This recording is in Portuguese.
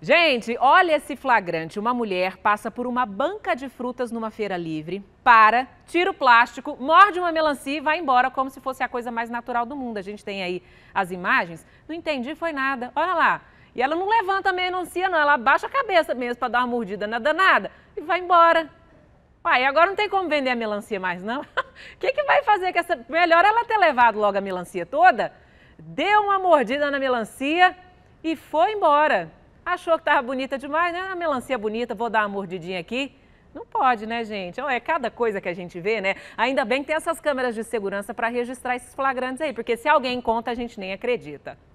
Gente, olha esse flagrante. Uma mulher passa por uma banca de frutas numa feira livre, para, tira o plástico, morde uma melancia e vai embora como se fosse a coisa mais natural do mundo. A gente tem aí as imagens. Não entendi, foi nada. Olha lá. E ela não levanta a melancia, não. Ela abaixa a cabeça mesmo para dar uma mordida na danada e vai embora. Uai, agora não tem como vender a melancia mais, não? O que, que vai fazer com essa. Melhor ela ter levado logo a melancia toda, deu uma mordida na melancia e foi embora. Achou que estava bonita demais, né? Uma melancia bonita, vou dar uma mordidinha aqui. Não pode, né, gente? É cada coisa que a gente vê, né? Ainda bem que tem essas câmeras de segurança para registrar esses flagrantes aí, porque se alguém conta, a gente nem acredita.